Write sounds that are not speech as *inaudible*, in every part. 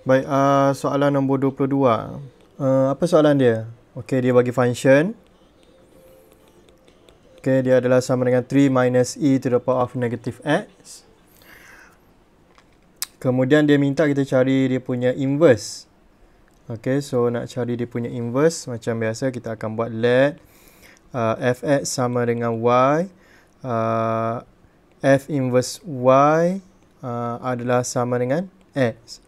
Baik, uh, soalan nombor 22. Uh, apa soalan dia? Okey, dia bagi function. Okey, dia adalah sama dengan 3 minus e to the power of negative x. Kemudian dia minta kita cari dia punya inverse. Okey, so nak cari dia punya inverse, macam biasa kita akan buat let uh, fx sama dengan y. Uh, f inverse y uh, adalah sama dengan x.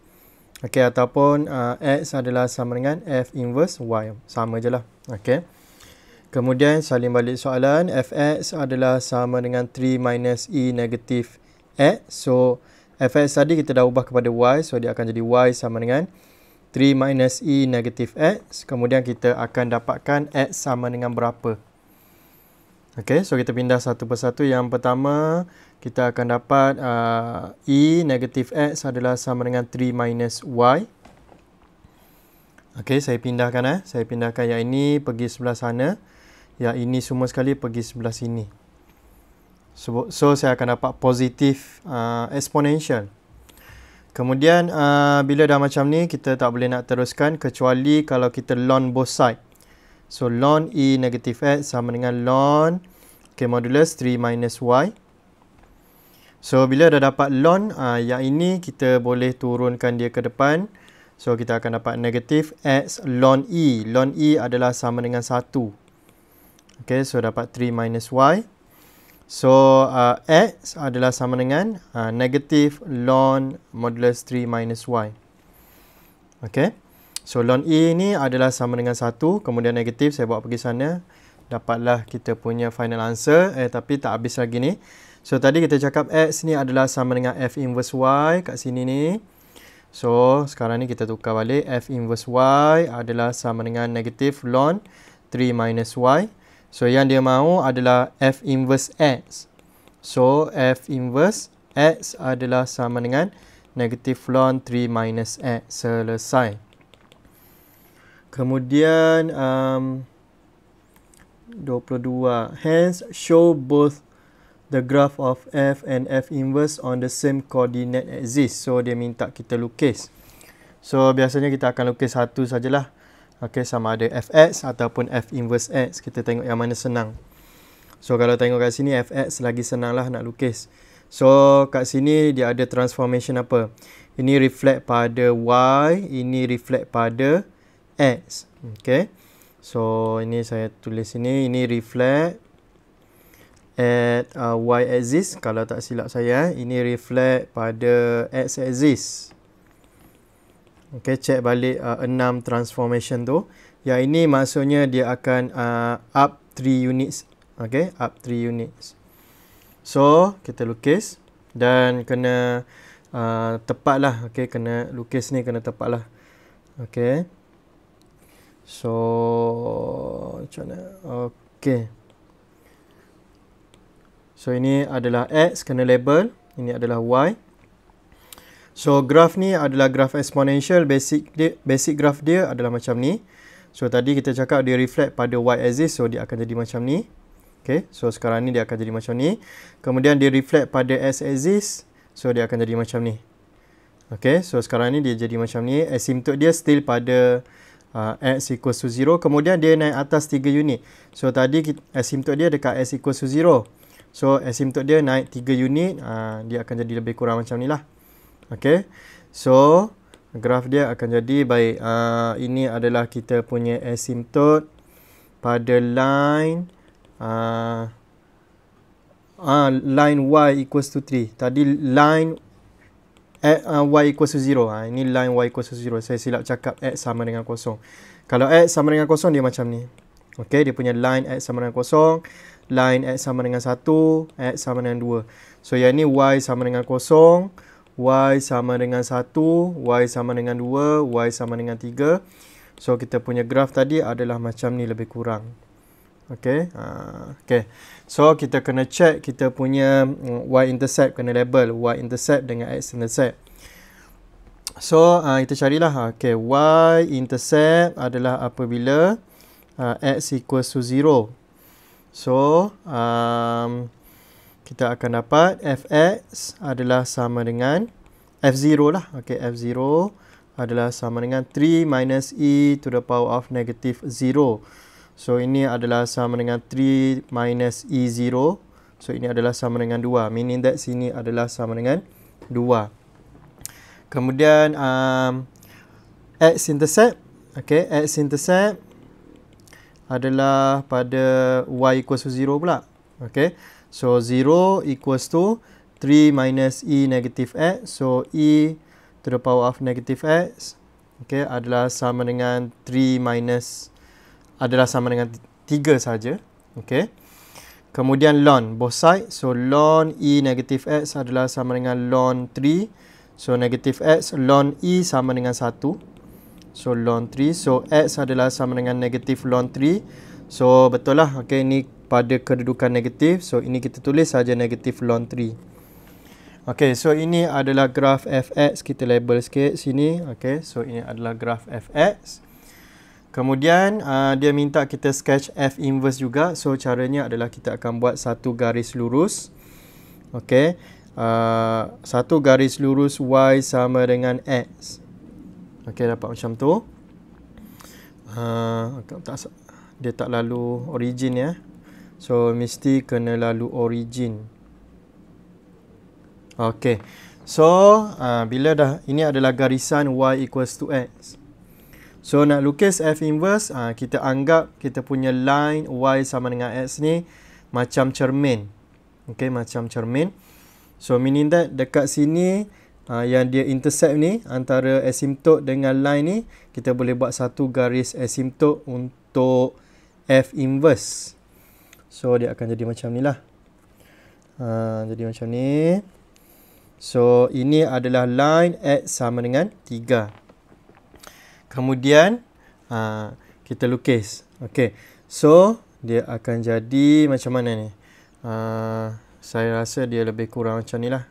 Okey ataupun uh, X adalah sama dengan F inverse Y. Sama je lah. Okey. Kemudian saling balik soalan. f x adalah sama dengan 3 minus E negatif X. So f x tadi kita dah ubah kepada Y. So dia akan jadi Y sama dengan 3 minus E negatif X. Kemudian kita akan dapatkan X sama dengan berapa? Okey, so kita pindah satu persatu. Yang pertama, kita akan dapat uh, E negatif X adalah sama dengan 3 minus Y. Okey, saya pindahkan. Eh. Saya pindahkan yang ini pergi sebelah sana. Yang ini semua sekali pergi sebelah sini. So, so saya akan dapat positif uh, exponential. Kemudian, uh, bila dah macam ni, kita tak boleh nak teruskan kecuali kalau kita long both side. So ln E negatif X sama dengan ln okay, modulus 3 minus Y. So bila dah dapat ln uh, yang ini kita boleh turunkan dia ke depan. So kita akan dapat negatif X ln E. Ln E adalah sama dengan 1. Okay, so dapat 3 minus Y. So uh, X adalah sama dengan uh, ah, negatif ln modulus 3 minus Y. Okay. So ln A ni adalah sama dengan 1 kemudian negatif saya bawa pergi sana dapatlah kita punya final answer eh tapi tak habis lagi ni. So tadi kita cakap x ni adalah sama dengan f inverse y kat sini ni. So sekarang ni kita tukar balik f inverse y adalah sama dengan negatif ln 3 minus y. So yang dia mahu adalah f inverse x. So f inverse x adalah sama dengan negatif ln 3 minus x. Selesai. Kemudian um, 22. Hence, show both the graph of f and f inverse on the same coordinate axis. So, dia minta kita lukis. So, biasanya kita akan lukis satu sajalah. Okay, sama ada fx ataupun f inverse x. Kita tengok yang mana senang. So, kalau tengok kat sini, fx lagi senanglah nak lukis. So, kat sini dia ada transformation apa? Ini reflect pada y, ini reflect pada x. X. Okay. So, ini saya tulis sini. Ini reflect at uh, Y axis. Kalau tak silap saya. Ini reflect pada X axis. Okay. Check balik uh, transformation tu. Yang ini maksudnya dia akan uh, up 3 units. Okay. Up 3 units. So, kita lukis. Dan kena uh, tepat lah. Okay. Kena lukis ni kena tepat lah. Okay. Okay. So macam mana? Okey. So ini adalah x kena label, ini adalah y. So graf ni adalah graf exponential, basic dia, basic graf dia adalah macam ni. So tadi kita cakap dia reflect pada y axis, so dia akan jadi macam ni. okay? So sekarang ni dia akan jadi macam ni. Kemudian dia reflect pada x axis, so dia akan jadi macam ni. okay? So sekarang ni dia jadi macam ni. Asimtot dia still pada uh, x equals to 0. Kemudian dia naik atas 3 unit. So tadi asimptot dia dekat x equals to 0. So asimptot dia naik 3 unit. Uh, dia akan jadi lebih kurang macam ni lah. Okay. So graf dia akan jadi baik. Uh, ini adalah kita punya asimptot pada line uh, uh, line y equals to 3. Tadi line at uh, y equals 0. Ha, ini line y equals 0. Saya silap cakap x sama dengan kosong. Kalau x sama dengan kosong, dia macam ni. Okay, dia punya line x sama dengan kosong. Line x sama dengan 1. x sama dengan 2. So, yang ni y sama dengan kosong. y sama dengan 1. y sama dengan 2. y sama dengan 3. So, kita punya graf tadi adalah macam ni lebih kurang. Okay. Uh, okay. So kita kena check kita punya mm, y intercept kena label y intercept dengan x intercept. So uh, kita carilah okay y intercept adalah apabila uh, x equals to 0. So um, kita akan dapat fx adalah sama dengan f0 lah. okay f0 adalah sama dengan 3 minus e to the power of negative So ini adalah sama dengan 3 minus E0. So ini adalah sama dengan 2. Meaning that sini adalah sama dengan 2. Kemudian um, X-intercept. Okay, X-intercept adalah pada Y equals to 0 pula. Okay, so 0 equals to 3 minus E negative X. So E to the power of negative X. Okay, adalah sama dengan 3 minus E adalah sama dengan 3 saja. okay. Kemudian ln both side. So ln e negatif x adalah sama dengan ln 3. So negatif x ln e sama dengan 1. So ln 3. So x adalah sama dengan negatif ln 3. So betul lah. Okey ini pada kedudukan negatif. So ini kita tulis saja negatif ln 3. Okay, so ini adalah graf fx. Kita label sikit sini. okay, so ini adalah graf fx. Kemudian uh, dia minta kita sketch F inverse juga. So caranya adalah kita akan buat satu garis lurus. Okay. Uh, satu garis lurus Y sama dengan X. Okay dapat macam tu. Uh, tak, dia tak lalu origin ya. So mesti kena lalu origin. Okay. So uh, bila dah ini adalah garisan Y equals to X. So nak lukis F inverse, uh, kita anggap kita punya line Y sama dengan X ni macam cermin. Okay, macam cermin. So meaning that dekat sini uh, yang dia intercept ni antara asimptot dengan line ni, kita boleh buat satu garis asimptot untuk F inverse. So dia akan jadi macam ni lah. Uh, jadi macam ni. So ini adalah line X sama dengan 3 kemudian uh, kita lukis. Okey. So dia akan jadi macam mana ni? Uh, saya rasa dia lebih kurang macam ni lah.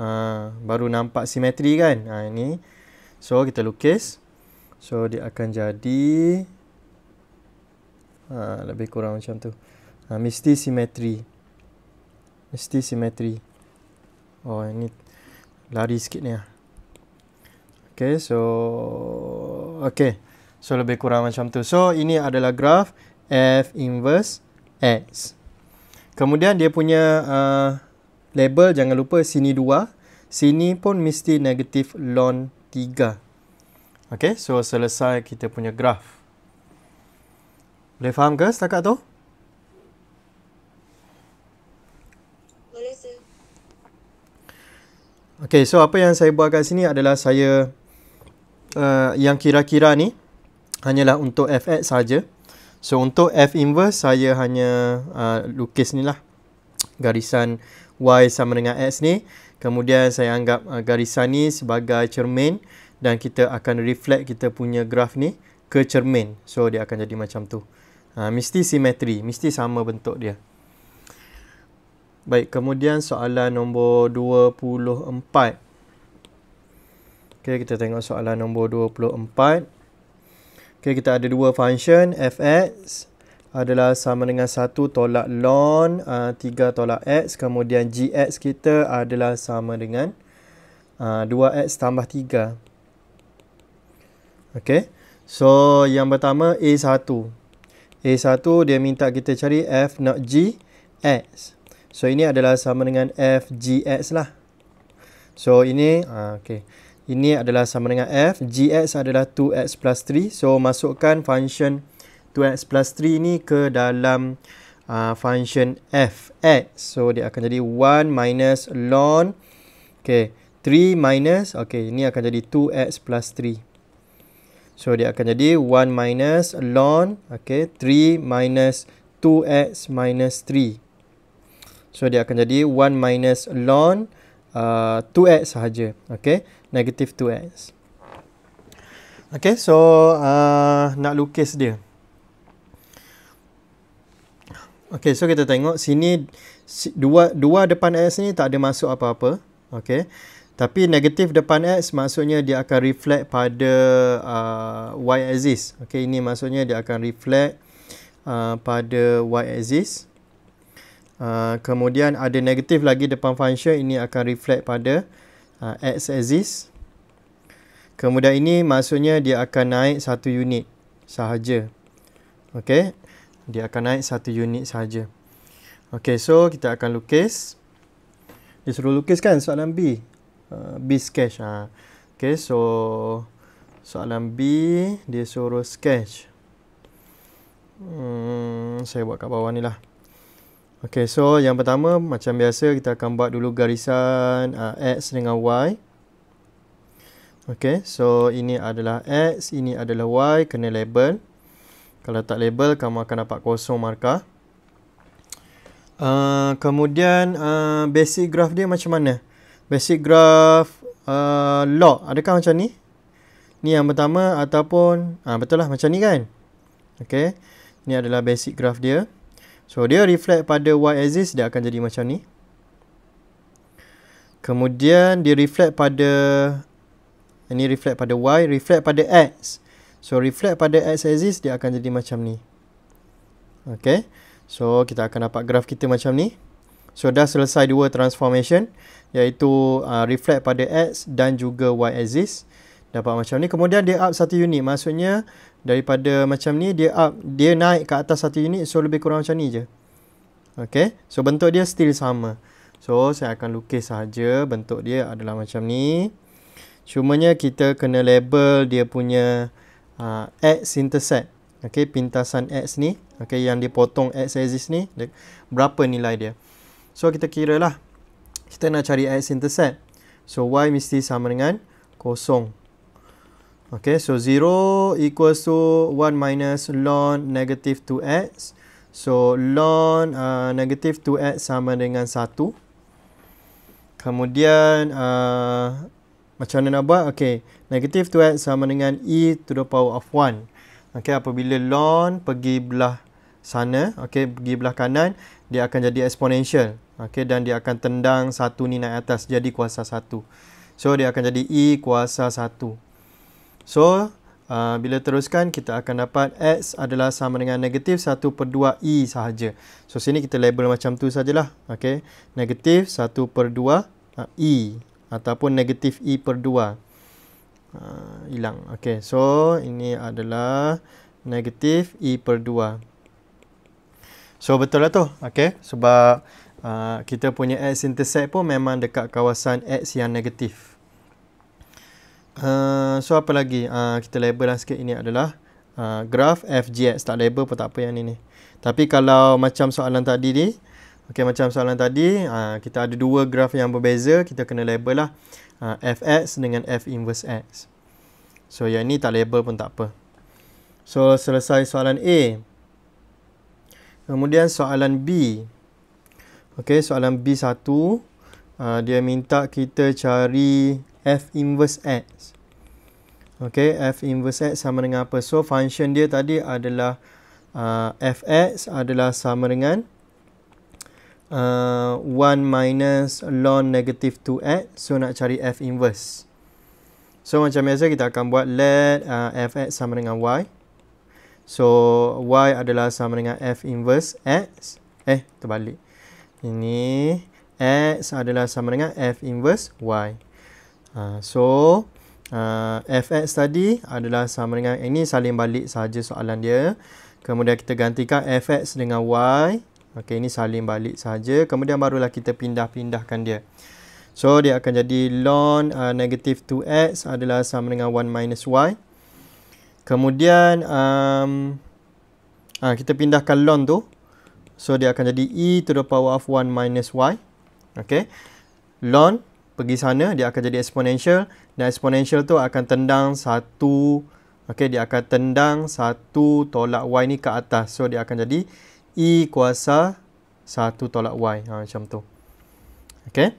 Uh, baru nampak simetri kan? Uh, ini. So kita lukis. So dia akan jadi uh, lebih kurang macam tu. Uh, mesti simetri. Mesti simetri. Oh ini lari sikit ni lah. Okay, so okay, so lebih kurang macam tu. So ini adalah graf f inverse x. Kemudian dia punya uh, label jangan lupa sini dua, Sini pun mesti negatif ln tiga. Okay, so selesai kita punya graf. Boleh faham ke setakat tu? Boleh, sir. Okay, so apa yang saya buat kat sini adalah saya uh, yang kira-kira ni hanyalah untuk fx saja. So untuk f inverse saya hanya uh, lukis ni lah garisan y sama dengan x ni. Kemudian saya anggap uh, garisan ni sebagai cermin dan kita akan reflect kita punya graf ni ke cermin. So dia akan jadi macam tu. Uh, mesti simetri, mesti sama bentuk dia. Baik, kemudian soalan nombor 24. Okey, kita tengok soalan nombor 24. Okey, kita ada dua function fx adalah sama dengan 1 tolak ln uh, ah, 3 tolak x. Kemudian gx kita adalah sama dengan uh, ah, 2x tambah 3. Okey. So, yang pertama A1. A1 dia minta kita cari f not g x. So, ini adalah sama dengan f gx lah. So, ini. Uh, Okey. Ini adalah sama dengan f. gx adalah 2x plus 3. So, masukkan function 2x plus 3 ni ke dalam uh, function fx. So, dia akan jadi 1 minus ln. Okay. 3 minus. Okay. Ini akan jadi 2x plus 3. So, dia akan jadi 1 minus ln. Okay. 3 minus 2x minus 3. So, dia akan jadi 1 minus ln. 3 uh, 2x sahaja okay negative 2x okay so uh, nak lukis dia okay so kita tengok sini dua dua depan x ni tak ada masuk apa-apa okay tapi negatif depan x maksudnya dia akan reflect pada uh, y axis okay ini maksudnya dia akan reflect uh, pada y axis Uh, kemudian ada negatif lagi depan function ini akan reflect pada uh, x axis. Kemudian ini maksudnya dia akan naik satu unit sahaja. Okey. Dia akan naik satu unit sahaja. Okey, so kita akan lukis. Dia suruh lukiskan soalan B. Uh, B sketch. Uh. Okey, so soalan B dia suruh sketch. Hmm, saya buat kat bawah ni lah. Okay, so yang pertama macam biasa kita akan buat dulu garisan uh, X dengan Y. Okay, so ini adalah X, ini adalah Y, kena label. Kalau tak label, kamu akan dapat kosong markah. Uh, kemudian, uh, basic graph dia macam mana? Basic graph uh, log, adakah macam ni? Ni yang pertama ataupun, uh, betul lah macam ni kan? Okay, ni adalah basic graph dia. So dia reflect pada y axis dia akan jadi macam ni. Kemudian dia reflect pada ini reflect pada y, reflect pada x. So reflect pada x axis dia akan jadi macam ni. Okay. So kita akan dapat graf kita macam ni. So dah selesai dua transformation iaitu uh, reflect pada x dan juga y axis dapat macam ni. Kemudian dia up satu unit maksudnya daripada macam ni dia up dia naik ke atas satu unit so lebih kurang macam ni je okey so bentuk dia still sama so saya akan lukis saja bentuk dia adalah macam ni cumanya kita kena label dia punya uh, x intercept okey pintasan x ni okey yang dipotong x axis ni dia, berapa nilai dia so kita kiralah kita nak cari x intercept so y mesti sama dengan kosong Okay, so 0 equals to 1 minus ln negative 2x. So, ln uh, negative 2x sama dengan 1. Kemudian, uh, macam mana nak buat? Okay, negative 2x sama dengan e to the power of 1. Okay, apabila ln pergi belah sana, okay, pergi belah kanan, dia akan jadi exponential. Okay, dan dia akan tendang 1 ni naik atas, jadi kuasa 1. So, dia akan jadi e kuasa 1. So, uh, bila teruskan kita akan dapat X adalah sama dengan negatif 1 per 2 E sahaja. So, sini kita label macam tu sajalah. Okay. Negatif 1 per 2 uh, E ataupun negatif E per 2. Uh, hilang. Okay. So, ini adalah negatif E per 2. So betul lah tu. Okay. Sebab uh, kita punya X intercept pun memang dekat kawasan X yang negatif. Uh, so apa lagi uh, kita labelkan lah sikit ini adalah uh, graf FGX tak label pun tak apa yang ni ni. Tapi kalau macam soalan tadi ni, okey macam soalan tadi uh, kita ada dua graf yang berbeza, kita kena label lah uh, FX dengan F inverse X. So yang ni tak label pun tak apa. So selesai soalan A. Kemudian soalan B. Okey soalan B1 uh, dia minta kita cari F inverse X. Okay, F inverse X sama dengan apa? So, function dia tadi adalah uh, Fx adalah sama dengan uh, 1 minus ln negative 2X. So, nak cari F inverse. So, macam biasa kita akan buat let uh, Fx sama dengan Y. So, Y adalah sama dengan F inverse X. Eh, terbalik. Ini X adalah sama dengan F inverse Y. Ha, so uh, ha, fx tadi adalah sama dengan eh, ini saling balik saja soalan dia. Kemudian kita gantikan fx dengan y. Okey, ini saling balik saja. Kemudian barulah kita pindah-pindahkan dia. So dia akan jadi ln uh, ha, negative 2x adalah sama dengan 1 minus y. Kemudian um, uh, kita pindahkan ln tu. So dia akan jadi e to the power of 1 minus y. Okey. Ln pergi sana dia akan jadi exponential dan exponential tu akan tendang satu okey dia akan tendang satu tolak y ni ke atas so dia akan jadi e kuasa satu tolak y ha, macam tu okey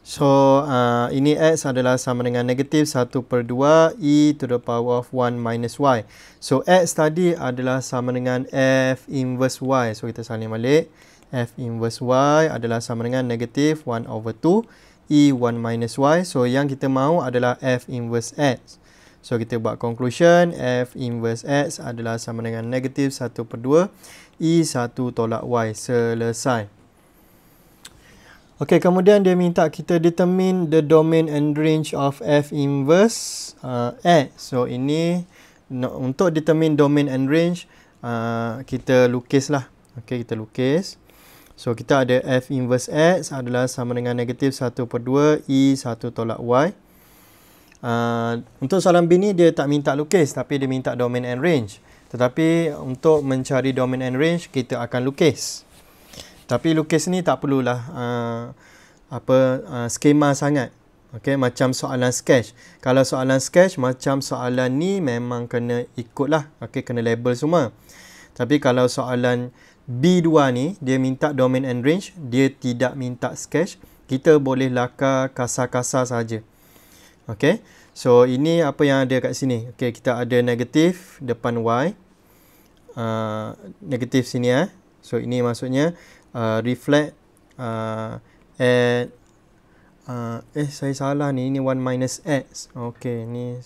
so uh, ini x adalah sama dengan negatif 1 per 2 e to the power of 1 minus y so x tadi adalah sama dengan f inverse y so kita salin balik f inverse y adalah sama dengan negatif 1 over 2 E1 minus Y. So, yang kita mahu adalah F inverse X. So, kita buat conclusion. F inverse X adalah sama dengan negatif 1 per 2. E1 tolak Y. Selesai. Okay, kemudian dia minta kita determine the domain and range of F inverse uh, X. So, ini no, untuk determine domain and range, uh, kita lukislah. Okay, kita lukis. Okay. So kita ada F inverse X adalah sama dengan negatif 1 per 2 E 1 tolak Y. Uh, untuk soalan B ni dia tak minta lukis tapi dia minta domain and range. Tetapi untuk mencari domain and range kita akan lukis. Tapi lukis ni tak perlulah uh, apa uh, skema sangat. Okay, macam soalan sketch. Kalau soalan sketch, macam soalan ni memang kena ikutlah. Okay, kena label semua. Tapi kalau soalan B2 ni dia minta domain and range dia tidak minta sketch kita boleh lakar kasar-kasar saja. Okay. So ini apa yang ada kat sini. Okay kita ada negatif depan Y. Uh, negatif sini eh. So ini maksudnya uh, reflect uh, ah, at uh, eh saya salah ni. Ini 1 minus X. Okay ni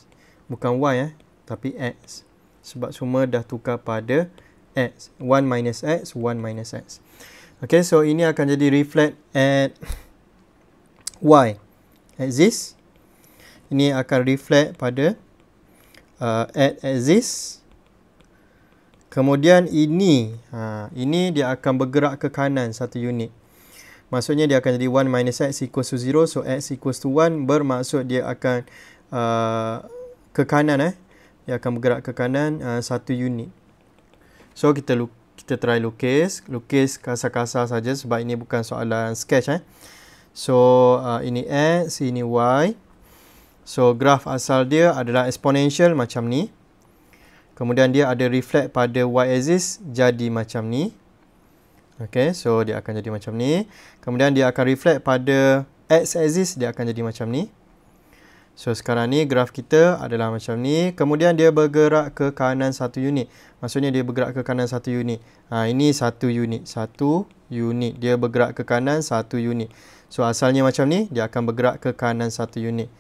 bukan Y eh. Tapi X. Sebab semua dah tukar pada X x. 1 minus x, 1 minus x. Okay, so ini akan jadi reflect at y. Exist. Ini akan reflect pada uh, at exist. Kemudian ini, ha, ini dia akan bergerak ke kanan satu unit. Maksudnya dia akan jadi 1 minus x equals to 0. So x equals to 1 bermaksud dia akan uh, ke kanan. Eh. Dia akan bergerak ke kanan uh, satu unit. So kita lu kita try lukis, lukis kasar-kasar saja sebab ini bukan soalan sketch eh. So uh, ini x, ini y. So graf asal dia adalah exponential macam ni. Kemudian dia ada reflect pada y axis jadi macam ni. Okay, so dia akan jadi macam ni. Kemudian dia akan reflect pada x axis dia akan jadi macam ni. So sekarang ni graf kita adalah macam ni. Kemudian dia bergerak ke kanan satu unit. Maksudnya dia bergerak ke kanan satu unit. Ha, ini satu unit. Satu unit. Dia bergerak ke kanan satu unit. So asalnya macam ni. Dia akan bergerak ke kanan satu unit.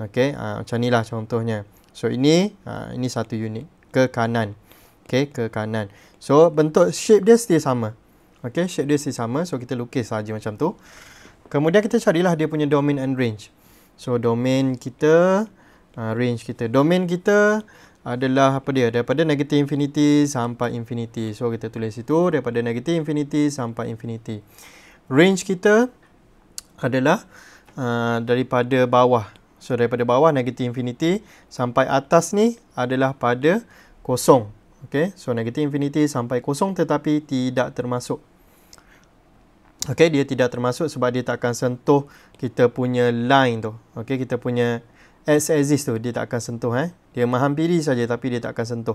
Okay. Ha, macam ni lah contohnya. So ini ha, ini satu unit. Ke kanan. Okay. Ke kanan. So bentuk shape dia still sama. Okay. Shape dia still sama. So kita lukis saja macam tu. Kemudian kita carilah dia punya domain and range. So domain kita uh, range kita. Domain kita adalah apa dia? Daripada negative infinity sampai infinity. So kita tulis itu daripada negative infinity sampai infinity. Range kita adalah uh, daripada bawah. So daripada bawah negative infinity sampai atas ni adalah pada kosong. Okay. So negative infinity sampai kosong tetapi tidak termasuk Okey, dia tidak termasuk sebab dia tak akan sentuh kita punya line tu. Okey, kita punya as exist tu dia tak akan sentuh eh. Dia menghampiri saja tapi dia tak akan sentuh.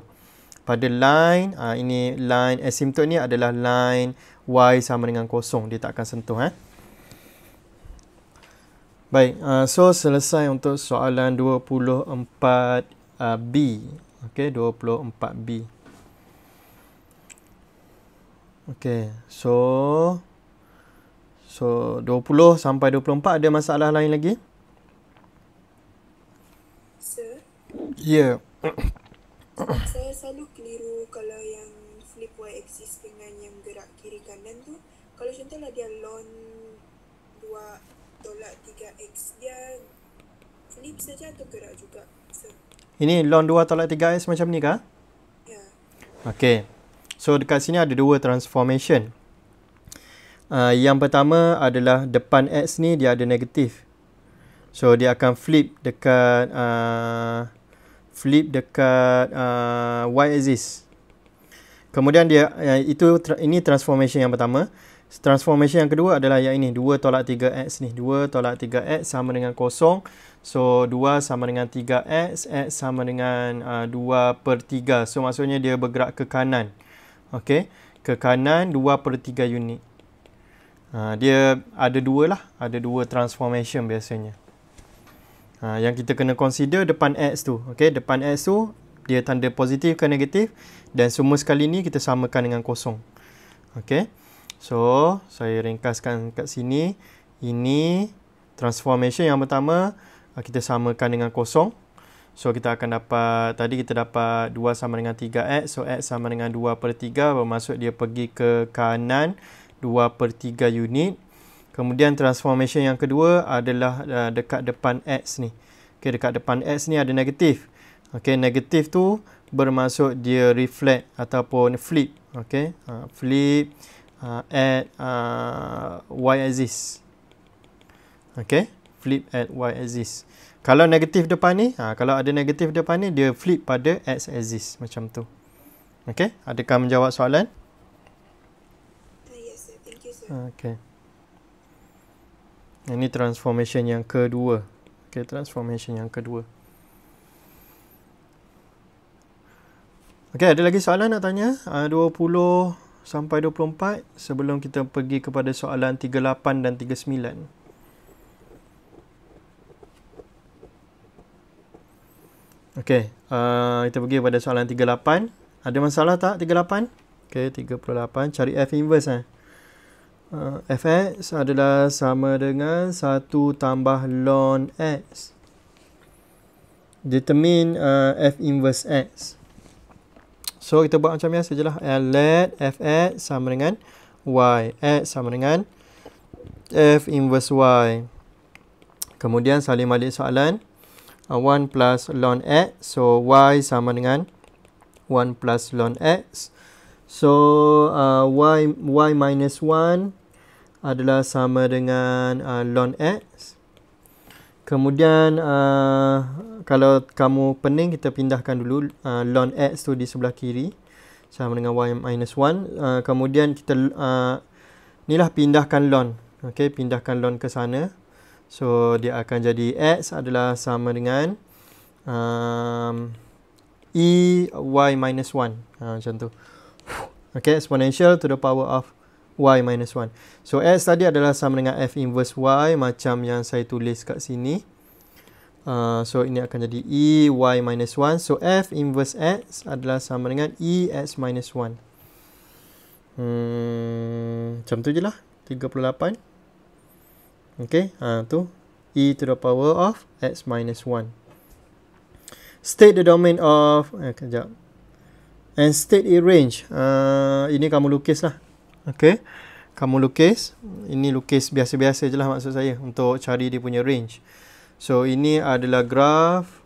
Pada line, uh, ini line asymptote ni adalah line y sama dengan kosong. Dia tak akan sentuh eh. Baik, uh, so selesai untuk soalan 24B. Ah, Okey, 24B. Okey, so So 20 sampai 24 ada masalah lain lagi? Sir? Ya. Yeah. *coughs* Saya selalu keliru kalau yang flip y axis dengan yang gerak kiri kanan tu. Kalau contohlah dia lon 2 tolak 3x dia flip saja atau gerak juga? Sir? Ini lon 2 tolak 3x macam ni kah? Ya. Yeah. Okay. So dekat sini ada dua transformation. Ah, yang pertama adalah depan X ni dia ada negatif. So dia akan flip dekat uh, flip dekat uh, Y axis. Kemudian dia uh, itu ini transformation yang pertama. Transformation yang kedua adalah yang ini 2 tolak 3X ni. 2 tolak 3X sama dengan kosong, So 2 sama dengan 3X. X sama dengan uh, 2 per 3. So maksudnya dia bergerak ke kanan. Okay. Ke kanan 2 per 3 unit. Ha, dia ada dua lah. Ada dua transformation biasanya. Ha, yang kita kena consider depan X tu. Okay, depan X tu dia tanda positif ke negatif. Dan semua sekali ni kita samakan dengan kosong. Okay. So, saya ringkaskan kat sini. Ini transformation yang pertama ha, kita samakan dengan kosong. So, kita akan dapat, tadi kita dapat 2 sama dengan 3X. So, X sama dengan 2 per 3 bermaksud dia pergi ke kanan. 2/3 unit. Kemudian transformation yang kedua adalah uh, dekat depan x ni. Okay dekat depan x ni ada negatif. Okay negatif tu bermaksud dia reflect ataupun flip. Okay uh, flip uh, at uh, y axis. Okay flip at y axis. Kalau negatif depan ni, ha, kalau ada negatif depan ni, dia flip pada x axis macam tu. Okey, adakah menjawab soalan? Okay. Ini transformation yang kedua. Okay, transformation yang kedua. Okay, ada lagi soalan nak tanya? Ah, uh, 20 sampai 24 sebelum kita pergi kepada soalan 38 dan 39. Okay, uh, kita pergi kepada soalan 38. Ada masalah tak 38? Okay, 38. Cari F inverse. Eh? Eh, fx adalah sama dengan 1 tambah ln x. Determine uh, f inverse x. So, kita buat macam biasa je lah. Eh, let fx sama dengan y. x sama dengan f inverse y. Kemudian saling balik soalan. 1 plus ln x. So, y sama dengan 1 plus ln x. So uh, y y minus 1 adalah sama dengan uh, ln x. Kemudian uh, kalau kamu pening kita pindahkan dulu uh, ln x tu di sebelah kiri sama dengan y minus 1. Uh, kemudian kita uh, lah pindahkan ln. Okey, pindahkan ln ke sana. So dia akan jadi x adalah sama dengan um, e y minus 1. Uh, ha, macam tu. Okay, exponential to the power of y minus 1. So, x tadi adalah sama dengan f inverse y macam yang saya tulis kat sini. Uh, so, ini akan jadi e y minus 1. So, f inverse x adalah sama dengan e x minus 1. Hmm, macam tu je lah. 38. Okay, ha, tu. e to the power of x minus 1. State the domain of... Eh, kejap and state it range. Uh, ini kamu lukis lah. Okay. Kamu lukis. Ini lukis biasa-biasa je lah maksud saya. Untuk cari dia punya range. So, ini adalah graf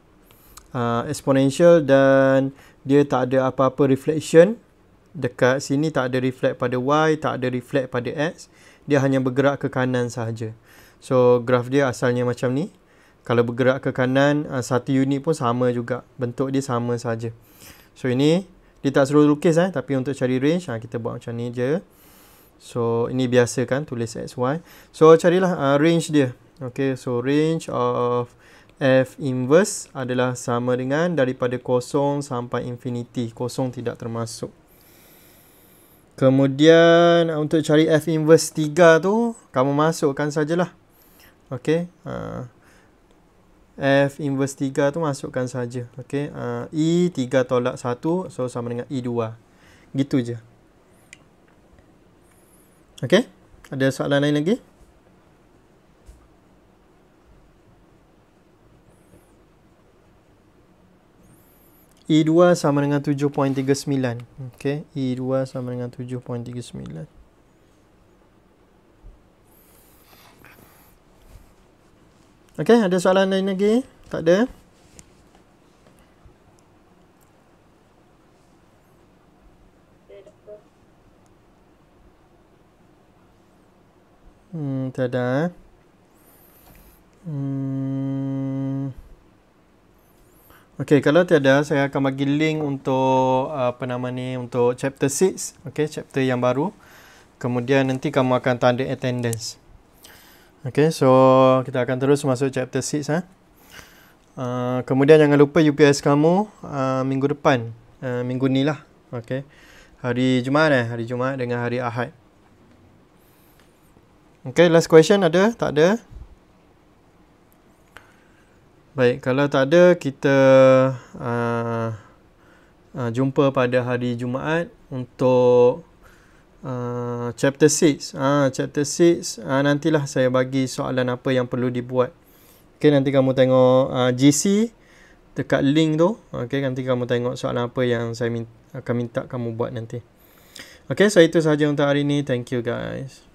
uh, ah, exponential dan dia tak ada apa-apa reflection. Dekat sini tak ada reflect pada Y, tak ada reflect pada X. Dia hanya bergerak ke kanan sahaja. So, graf dia asalnya macam ni. Kalau bergerak ke kanan, ah, satu unit pun sama juga. Bentuk dia sama saja. So, ini dia tak suruh lukis eh Tapi untuk cari range ha, Kita buat macam ni je So ini biasa kan Tulis X, Y So carilah uh, range dia Okay so range of F inverse adalah sama dengan daripada kosong sampai infinity. Kosong tidak termasuk. Kemudian ah, untuk cari F inverse 3 tu, kamu masukkan sajalah. Okay. Uh, F inverse 3 tu masukkan saja. Okey, uh, ah, E 3 tolak 1 so sama dengan E 2. Gitu je. Okey? Ada soalan lain lagi? E2 sama dengan 7.39. Okey, E2 sama dengan 7.39. Okey, ada soalan lain lagi? Tak ada. Hmm, tak ada. Eh? Hmm. Okey, kalau tiada saya akan bagi link untuk apa nama ni untuk chapter 6, okey, chapter yang baru. Kemudian nanti kamu akan tanda attendance. Okay, so kita akan terus masuk chapter 6 ha. Eh. Uh, kemudian jangan lupa UPS kamu uh, minggu depan, uh, minggu ni lah. Okay. Hari Jumaat eh, hari Jumaat dengan hari Ahad. Okay, last question ada? Tak ada? Baik, kalau tak ada, kita uh, uh, jumpa pada hari Jumaat untuk uh, chapter 6 ah uh, chapter 6 ah uh, nantilah saya bagi soalan apa yang perlu dibuat okey nanti kamu tengok uh, ah, GC dekat link tu okey nanti kamu tengok soalan apa yang saya min akan minta kamu buat nanti okey so itu sahaja untuk hari ini thank you guys